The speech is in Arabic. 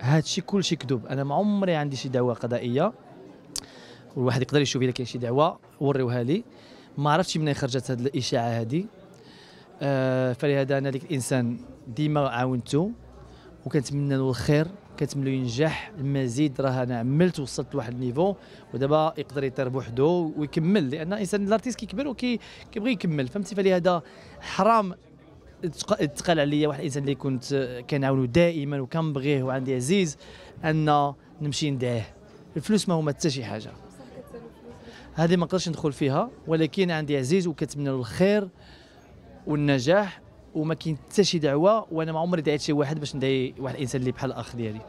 هذا كل كلشي كذوب انا ما عمري عندي شي دعوه قضائيه والواحد يقدر يشوف اذا كاين شي دعوه وريوها لي ما عرفتش منين خرجت هذه الاشاعه هذه آه فلهذا انا ديك الانسان ديما عاونته وكنتمنى له الخير كنتمنى له ينجح المزيد راه انا عملت وصلت لواحد النيفو ودابا يقدر يطير بوحدو ويكمل لان الانسان الارتيست كيكبر وكيبغي يكمل فهمتي فلهذا حرام تقال عليا واحد الانسان اللي كنت كنعاونو دائما وكنبغيه وعندي عزيز ان نمشي ندعيه الفلوس ما هما حتى شي حاجه هذه ما نقدرش ندخل فيها ولكن عندي عزيز وكتمنى له الخير والنجاح وما كاين حتى شي دعوه وانا ما عمري دعيت شي واحد باش ندعي واحد الانسان اللي بحال الاخ ديالي